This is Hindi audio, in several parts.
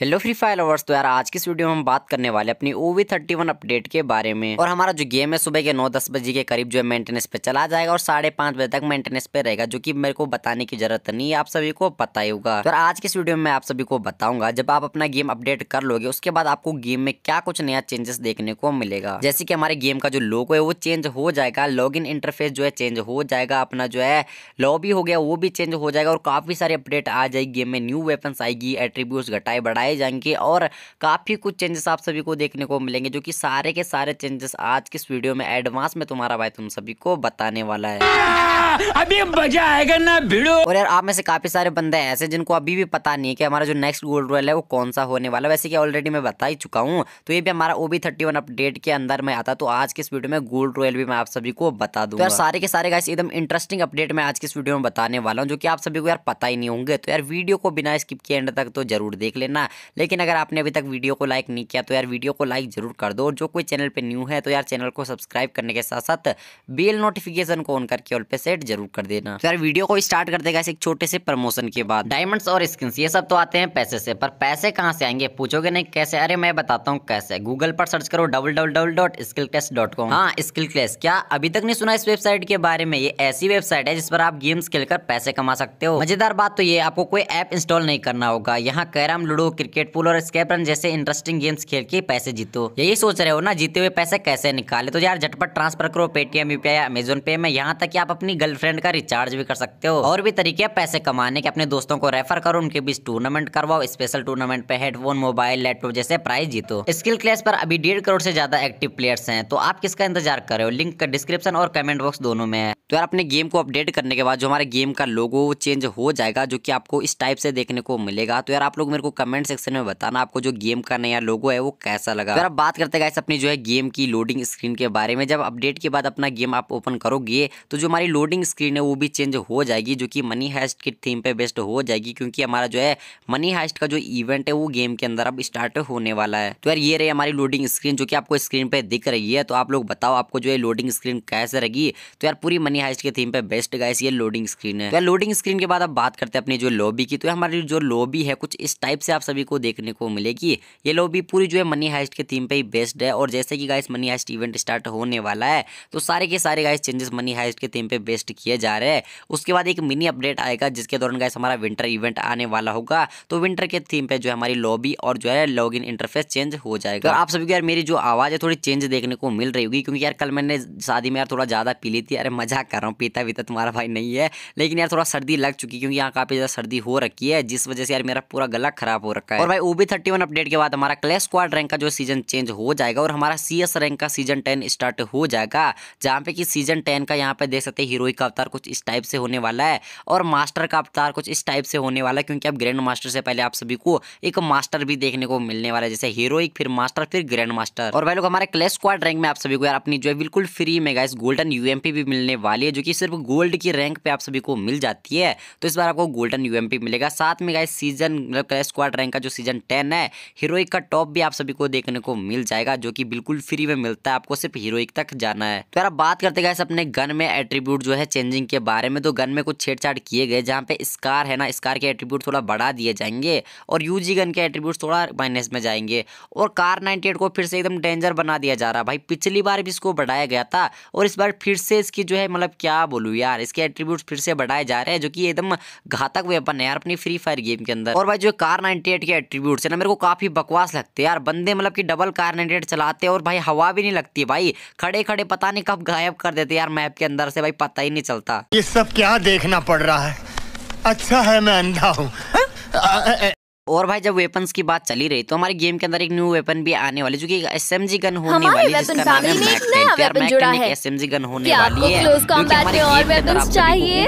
हेलो फ्री फायर लवर्स तो यार आज की इस वीडियो में हम बात करने वाले अपनी ओवी थर्टी वन अपडेट के बारे में और हमारा जो गेम है सुबह के नौ दस बजे के करीब जो है मेंटेनेंस पे चला जाएगा और साढ़े पांच बजे तक मेंटेनेंस पे रहेगा जो कि मेरे को बताने की जरूरत नहीं है आप सभी को पता ही होगा तो आज की इस वीडियो में मैं आप सभी को बताऊंगा जब आप अपना गेम अपडेट कर लोगे उसके बाद आपको गेम में क्या कुछ नया चेंजेस देखने को मिलेगा जैसे की हमारे गेम का जो लोगो है वो चेंज हो जाएगा लॉग इन इंटरफेस जो है चेंज हो जाएगा अपना जो है लॉबी हो गया वो भी चेंज हो जाएगा और काफी सारी अपडेट आ जाएगी गेम में न्यू वेपन्स आएगी एट्रीब्यूट घटाए बढ़ाए आए जाएंगे और काफ़ी कुछ चेंजेस आप सभी को देखने को मिलेंगे जो कि सारे के सारे चेंजेस आज की इस वीडियो में एडवांस में तुम्हारा भाई तुम सभी को बताने वाला है अभी मजा आएगा ना भिड़ो और यार आप में से काफ़ी सारे बंदे ऐसे जिनको अभी भी पता नहीं है कि हमारा जो नेक्स्ट गोल्ड रॉयल है वो कौन सा होने वाला वैसे कि ऑलरेडी मैं बता ही चुका हूँ तो ये भी हमारा ओबी थर्टी वन अपडेट के अंदर में आता तो आज के इस वीडियो में गोल्ड रॉयल भी मैं आप सभी को बता दू तो यार सारे के सारे गाइस एकदम इंटरेस्टिंग अपडेट मैं आज की इस वीडियो में बताने वाला हूँ जो कि आप सभी को यार पता ही नहीं होंगे तो यार वीडियो को बिना स्किप किए एंड तक तो जरूर देख लेना लेकिन अगर आपने अभी तक वीडियो को लाइक नहीं किया तो यार वीडियो को लाइक ज़रूर कर दो और जो कोई चैनल पर न्यू है तो यार चैनल को सब्सक्राइब करने के साथ साथ बेल नोटिफिकेशन को ऑन करके ऑल पे सेट जरूर कर देना तो यार वीडियो को स्टार्ट कर देगा एक छोटे से प्रमोशन के बाद डायमंड्स और स्किन ये सब तो आते हैं पैसे से पर पैसे कहाँ से आएंगे पूछोगे नहीं कैसे अरे मैं बताता हूँ कैसे गूगल पर सर्च करो double double double dot skill test dot com हाँ स्किल क्लेस क्या अभी तक नहीं सुना इस वेबसाइट के बारे में ये ऐसी वेबसाइट है जिस पर आप गेम्स खेलकर पैसे कमा सकते हो मजेदार बात तो ये आपको कोई ऐप इंस्टॉल नहीं करना होगा यहाँ carrom ludo cricket cricket pool और स्केप रन जैसे इंटरेस्टिंग गेम्स खेल के पैसे जीतो यही सोच रहे हो ना जीते हुए पैसे कैसे निकाले तो यार झटपट ट्रांसफर करो पेटीएम यूपीआई अमेजोन पे में यहाँ तक कि आप अपनी गर्लफ्रेंड का रिचार्ज भी कर सकते हो और भी तरीके पैसे कमाने के अपने दोस्तों को रेफर करो उनके बीच टूर्नामेंट करवाओ स्पेशल टूर्नामेंट पे हेडफोन मोबाइल लैपटॉप जैसे प्राइज जीतो स्किल क्लेस पर अभी डेढ़ करोड़ से ज्यादा एक्टिव प्लेयर्स हैं तो आप किसका इंतजार कर रहे हो लिंक डिस्क्रिप्शन और कमेंट बॉक्स दोनों में है तो यार अपने गेम को अपडेट करने के बाद जो हमारे गेम का लोगो चेंज हो जाएगा जो कि आपको इस टाइप से देखने को मिलेगा तो यार आप लोग मेरे को कमेंट सेक्शन में बताना आपको जो गेम का नया लोगो है वो कैसा लगा अगर आप बात करते गाइस अपनी जो है गेम की लोडिंग स्क्रीन के बारे में जब अपडेट के बाद अपना गेम आप ओपन करोगे तो जो हमारी लोडिंग स्क्रीन है वो भी चेंज हो जाएगी जो कि मनी हाइस्ट की थीम पे बेस्ट हो जाएगी क्योंकि हमारा जो है मनी हाइस्ट का जो इवेंट है वो गेम के अंदर अब स्टार्ट होने वाला है तो यार ये रही हमारी लोडिंग स्क्रीन जो कि आपको स्क्रीन पे दिख रही है तो आप लोग बताओ आपको जो है लोडिंग स्क्रीन कैसे लगी तो यार पूरी मनी हाइस्ट के थीम पे बेस्ट गाइस ये लोडिंग स्क्रीन है लोडिंग तो स्क्रीन के बाद आप बात करते हैं अपनी जो लॉबी की तो हमारी जो लॉबी है कुछ इस टाइप से आप सभी सभी को देखने को मिलेगी ये लॉबी पूरी जो है मनी हाइस्ट के थीम पे ही बेस्ड है और जैसे कि guys money heist event start होने वाला है तो सारे के सारे गाइस चेंजेस मनी हाइस्ट के थीम पे बेस्ड किए जा रहे हैं उसके बाद एक मिनी अपडेट आएगा जिसके दौरान गाइस हमारा विंटर इवेंट आने वाला होगा तो विंटर के थीम पे जो है हमारी लॉबी और जो है लॉग इंटरफेस चेंज हो जाएगा आप सभी को यार मेरी जो आवाज़ है थोड़ी चेंज देखने को मिल रही होगी क्योंकि यार कल मैंने शादी में यार थोड़ा ज़्यादा पी ली थी अरे मजाक कर रहा हूँ पीता वीता तो तुम्हारा भाई नहीं है लेकिन यार थोड़ा सर्दी लग चुकी क्योंकि यहाँ काफ़ी ज़्यादा सर्दी हो रखी है जिस वजह से यार मेरा पूरा गला खराब हो रखा सकता है और भाई ओबी थर्टी वन अपडेट के बाद हमारा क्लैश स्क्वाड रैंक का जो सीजन चेंज हो जाएगा और हमारा सी एस रैंक का सीजन टेन स्टार्ट हो जाएगा जहाँ पे कि सीजन टेन का यहाँ पे देख सकते हैं हीरोइक अवतार कुछ इस टाइप से होने वाला है और मास्टर का अवतार कुछ इस टाइप से होने वाला है क्योंकि अब ग्रैंड मास्टर से पहले आप सभी को एक मास्टर भी देखने को मिलने वाला है जैसे हीरोइक फिर मास्टर फिर ग्रैंड मास्टर और भाई लोग हमारे क्लैश स्क्वाड रैंक में आप सभी को यार अपनी जो है बिल्कुल फ्री में गाइस गोल्डन यूएमपी भी मिलने वाली है जो कि सिर्फ गोल्ड की रैंक पे आप सभी को मिल जाती है तो इस बार आपको गोल्डन यूएमपी मिलेगा साथ में guys season clash squad rank का जो सीजन टेन है हीरोइक का टॉप भी आप सभी को देखने को मिल जाएगा जो कि बिल्कुल फ्री में मिलता है आपको सिर्फ हीरोइक तक जाना है तो यार बात करते गए अपने गन में एट्रीब्यूट जो है चेंजिंग के बारे में तो गन में कुछ छेड़छाड़ किए गए जहाँ पे स्कार है ना स्कार के एट्रीब्यूट थोड़ा बढ़ा दिए जाएंगे और यूजी गन के एट्रीब्यूट थोड़ा माइनस में जाएंगे और कार नाइनटी को फिर से एकदम डेंजर बना दिया जा रहा भाई पिछली बार भी इसको बढ़ाया गया था और इस बार फिर से इसकी जो है मतलब क्या बोलूँ यार इसके एट्रीब्यूट फिर से बढ़ाए जा रहे हैं जो कि एकदम घातक वेपन है यार अपनी फ्री फायर गेम के अंदर और भाई जो कार नाइनटी के एट्रीब्यूट है ना मेरे को काफ़ी बकवास लगते यार बंदे मतलब की डबल कार्नेटेड चलाते और भाई हवा भी नहीं लगती भाई खड़े खड़े पता नहीं कब गायब कर देते यार मैप के अंदर से भाई पता ही नहीं चलता ये सब क्या देखना पड़ रहा है अच्छा है मैं अंधा हूँ हाँ? और भाई जब वेपन्स की बात चली रही तो हमारे गेम के अंदर एक न्यू वेपन भी आने वाली जो कि एसएमजी गन होने वाली जिसका नाम है एसएमजी गन तो होने वाली है क्लोज कॉम्बैट में और वेपन्स चाहिए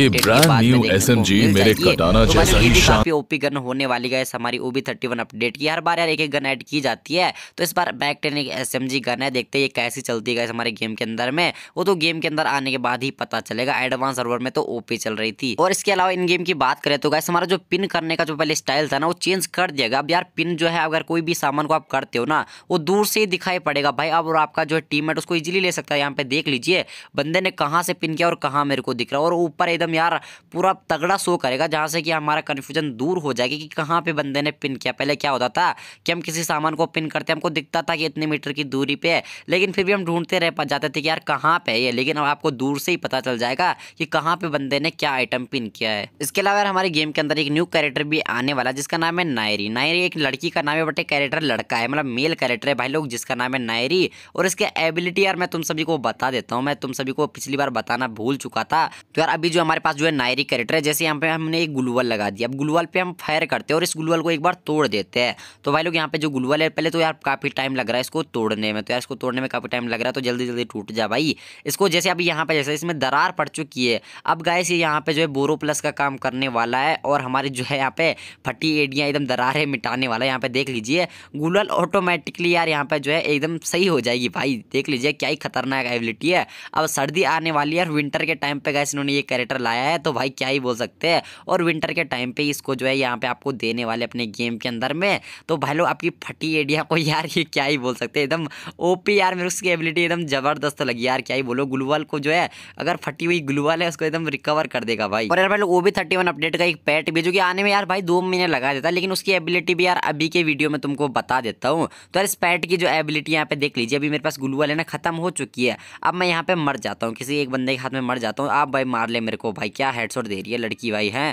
ये ब्रांड न्यू एसएमजी मेरे कटाना जैसा ही ओपी गन होने वाली गाइस हमारी ओबी 31 अपडेट की हर बार यार एक एक गन ऐड की जाती है तो इस बार बैक टेन एक एसएमजी गन है देखते हैं ये कैसी चलती है गाइस हमारे गेम के अंदर में वो तो गेम के अंदर आने के बाद ही पता चलेगा एडवांस सर्वर में तो ओपी चल रही थी और इसके अलावा इन गेम की बात करें तो गाइस हमारा जो पिन करने का जो पहले स्टाइल मिलता है ना वो चेंज कर दिया गया अब यार पिन जो है अगर कोई भी सामान को आप करते हो ना वो दूर से ही दिखाई पड़ेगा भाई अब और आपका जो है टीम उसको इजीली ले सकता है यहाँ पे देख लीजिए बंदे ने कहाँ से पिन किया और कहाँ मेरे को दिख रहा है और ऊपर एकदम यार पूरा तगड़ा शो करेगा जहाँ से कि हमारा कन्फ्यूजन दूर हो जाएगा कि कहाँ पे बंदे ने पिन किया पहले क्या होता था कि हम किसी सामान को पिन करते हमको दिखता था कि इतने मीटर की दूरी पे है लेकिन फिर भी हम ढूंढते रह जाते थे कि यार कहाँ पे है ये लेकिन अब आपको दूर से ही पता चल जाएगा कि कहाँ पे बंदे ने क्या आइटम पिन किया है इसके अलावा यार हमारे गेम के अंदर एक न्यू कैरेक्टर भी आने वाला जिसका नाम है नायरी नायरी एक लड़की का नाम है बट एक कैरेक्टर लड़का है मतलब मेल कैरेक्टर है भाई लोग जिसका नाम है नायरी और इसके एबिलिटी यार मैं तुम सभी को बता देता हूँ मैं तुम सभी को पिछली बार बताना भूल चुका था तो यार अभी जो हमारे पास जो है नायरी कैरेक्टर है जैसे यहाँ पे हमने एक गुलवल लगा दिया अब गुलवल पे हम फायर करते हैं और इस गुलवल को एक बार तोड़ देते हैं तो भाई लोग यहाँ पे जो गुलवल है पहले तो यार काफ़ी टाइम लग रहा है इसको तोड़ने में तो यार इसको तोड़ने में काफ़ी टाइम लग रहा है तो जल्दी जल्दी टूट जा भाई इसको जैसे अभी यहाँ पे जैसे इसमें दरार पड़ चुकी है अब गाय से यहाँ पे जो है बोरो प्लस का काम करने वाला है और हमारी जो है यहाँ पे फटी की एडियाँ एकदम दरारें मिटाने वाला यहाँ पे देख लीजिए गूगल ऑटोमेटिकली यार यहाँ पे जो है एकदम सही हो जाएगी भाई देख लीजिए क्या ही खतरनाक एबिलिटी है अब सर्दी आने वाली है और विंटर के टाइम पे गैस इन्होंने ये कैरेक्टर लाया है तो भाई क्या ही बोल सकते हैं और विंटर के टाइम पे इसको जो है यहाँ पे आपको देने वाले अपने गेम के अंदर में तो भाई लोग आपकी फटी एडिया को यार ये क्या ही बोल सकते हैं एकदम ओपी यार मेरे उसकी एबिलिटी एकदम जबरदस्त लगी यार क्या ही बोलो ग्लूवल को जो है अगर फटी हुई ग्लूवल है उसको एकदम रिकवर कर देगा भाई और यार भाई लोग O B thirty one update का एक पैट भी जो कि आने में यार भाई दो महीने लगा लगा देता लेकिन उसकी एबिलिटी भी यार अभी के वीडियो में तुमको बता देता हूँ तो यार स्पैट की जो एबिलिटी यहाँ पे देख लीजिए अभी मेरे पास गुलू वाले ना खत्म हो चुकी है अब मैं यहाँ पे मर जाता हूँ किसी एक बंदे के हाथ में मर जाता हूँ आप भाई मार ले मेरे को भाई क्या हेडसोट दे रही है लड़की भाई है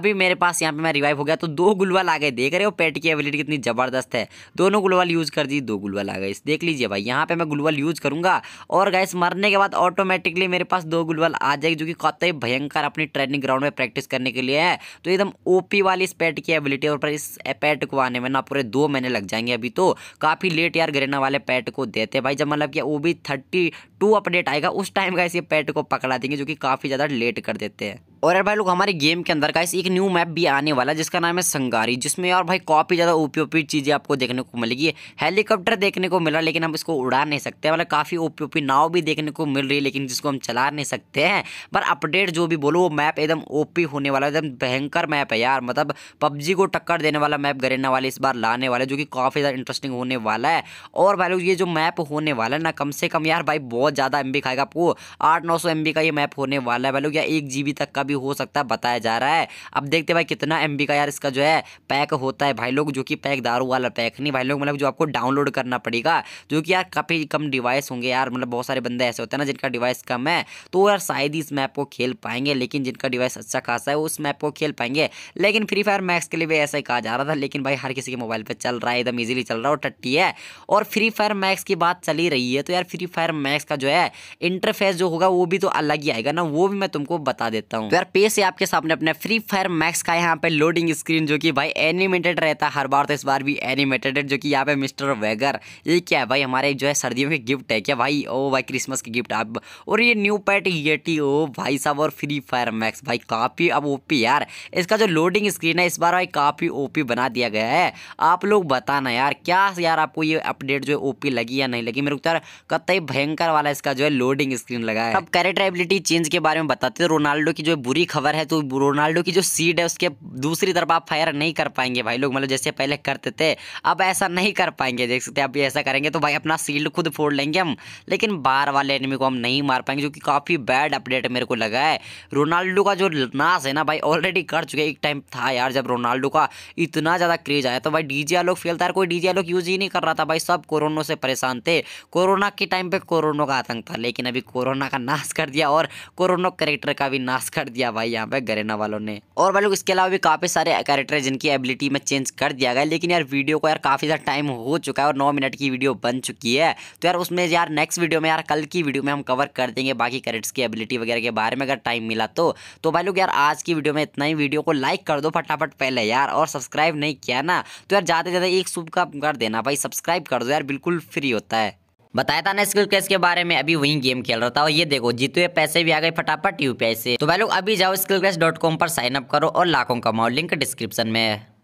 अभी मेरे पास यहाँ पे मैं रिवाइव हो गया तो दो गुलवाल आ गए देख रहे हो पेट की एबिलिटी कितनी ज़बरदस्त है दोनों गुलवाल यूज़ कर दी दो गुलवाल आ गए देख लीजिए भाई यहाँ पे मैं गुलवाल यूज़ करूंगा और गैस मरने के बाद ऑटोमेटिकली मेरे पास दो गुलवाल आ जाएगी जो कि कतई भयंकर अपनी ट्रेनिंग ग्राउंड में प्रैक्टिस करने के लिए है तो एकदम ओपी वाली इस की अवेलेबिलिटी और पर इस पैट को आने में ना पूरे दो महीने लग जाएंगे अभी तो काफ़ी लेट यार ग्रेना वाले पैट को देते हैं भाई जब मतलब कि ओ भी थर्टी टू अपडेट आएगा उस टाइम का इसे पैट को पकड़ा देंगे जो कि काफ़ी ज़्यादा लेट कर देते हैं और यार भाई लोग हमारे गेम के अंदर का एक न्यू मैप भी आने वाला है जिसका नाम है संगारी जिसमें यार भाई काफ़ी ज़्यादा ओपी ओपी चीज़ें आपको देखने को मिलेगी हेलीकॉप्टर देखने को मिला लेकिन हम इसको उड़ा नहीं सकते मतलब काफ़ी ओपी ओपी नाव भी देखने को मिल रही है लेकिन जिसको हम चला नहीं सकते हैं पर अपडेट जो भी बोलो वो मैप एकदम ओपी होने वाला एकदम भयंकर मैप है यार मतलब पबजी को टक्कर देने वाला मैप गरेना वाले इस बार लाने वाले जो कि काफ़ी ज़्यादा इंटरेस्टिंग होने वाला है और भाई लोग ये जो मैप होने वाला है ना कम से कम यार भाई बहुत ज़्यादा एम खाएगा आपको आठ नौ सौ का ये मैप होने वाला है भाई लोग या एक जी तक का भी हो सकता है बताया जा रहा है अब देखते भाई कितना एम का यार इसका जो है पैक होता है भाई लोग जो कि पैक दारू वाला पैक नहीं भाई लोग मतलब जो आपको डाउनलोड करना पड़ेगा जो कि यार काफ़ी कम डिवाइस होंगे यार मतलब बहुत सारे बंदे ऐसे होते हैं ना जिनका डिवाइस कम है तो यार शायद ही इस मैप को खेल पाएंगे लेकिन जिनका डिवाइस अच्छा खासा है उस मैप को खेल पाएंगे लेकिन फ्री फायर मैक्स के लिए भी ऐसा ही कहा जा रहा था लेकिन भाई हर किसी के मोबाइल पर चल रहा है एकदम ईजिली चल रहा है और टट्टी है और फ्री फायर मैक्स की बात चली रही है तो यार फ्री फायर मैक्स का जो है इंटरफेस जो होगा वो भी तो अलग ही आएगा ना वो भी मैं तुमको बता देता हूँ इधर पे से आपके सामने अपने फ्री फायर मैक्स का यहाँ पे लोडिंग स्क्रीन जो कि भाई एनिमेटेड रहता है हर बार तो इस बार भी एनिमेटेड है जो कि यहाँ पे मिस्टर वेगर ये क्या है भाई हमारे जो है सर्दियों के गिफ्ट है क्या भाई ओ भाई क्रिसमस के गिफ्ट आप और ये न्यू पैट ये ओ भाई साहब और फ्री फायर मैक्स भाई काफ़ी अब ओ यार इसका जो लोडिंग स्क्रीन है इस बार भाई काफ़ी ओ बना दिया गया है आप लोग बताना यार क्या यार आपको ये अपडेट जो है ओ लगी या नहीं लगी मेरे को तो कतई भयंकर वाला इसका जो है लोडिंग स्क्रीन लगा है अब कैरेक्टर एबिलिटी चेंज के बारे में बताते हैं रोनाल्डो की जो बुरी खबर है तो रोनाल्डो की जो सीड है उसके दूसरी तरफ आप फायर नहीं कर पाएंगे भाई लोग मतलब जैसे पहले करते थे अब ऐसा नहीं कर पाएंगे देख सकते अब ऐसा करेंगे तो भाई अपना सील्ड खुद फोड़ लेंगे हम लेकिन बार वाले एनिमी को हम नहीं मार पाएंगे जो कि काफ़ी बैड अपडेट मेरे को लगा है रोनाल्डो का जो नाश है ना भाई ऑलरेडी कर चुके एक टाइम था यार जब रोनाल्डो का इतना ज़्यादा क्रेज आया तो भाई डी जी आलोक फेल था कोई डी जी आलोक यूज ही नहीं कर रहा था भाई सब कोरोना से परेशान थे कोरोना के टाइम पर कोरोना का आतंक था लेकिन अभी कोरोना का नाश कर दिया और कोरोना करेक्टर का भी नाश कर दिया दिया भाई यहाँ पे गरेना वालों ने और भाई लोग इसके अलावा भी काफ़ी सारे कैरेक्टर है जिनकी एबिलिटी में चेंज कर दिया गया लेकिन यार वीडियो को यार काफ़ी ज़्यादा टाइम हो चुका है और नौ मिनट की वीडियो बन चुकी है तो यार उसमें यार नेक्स्ट वीडियो में यार कल की वीडियो में हम कवर कर देंगे बाकी कैरेक्टर्स की एबिलिटी वगैरह के बारे में अगर टाइम मिला तो तो भाई लोग यार आज की वीडियो में इतना ही वीडियो को लाइक कर दो फटाफट पहले यार और सब्सक्राइब नहीं किया ना तो यार ज़्यादा से ज़्यादा एक शुभ का कर देना भाई सब्सक्राइब कर दो यार बिल्कुल फ्री होता है बताया था ना स्किल कैश के बारे में अभी वही गेम खेल रहा था और ये देखो जीतुए पैसे भी आ गए फटाफट यूपीआई से तो भाई लोग अभी जाओ स्किल कैश डॉट कॉम पर साइन अप करो और लाखों कमाओ लिंक डिस्क्रिप्शन में है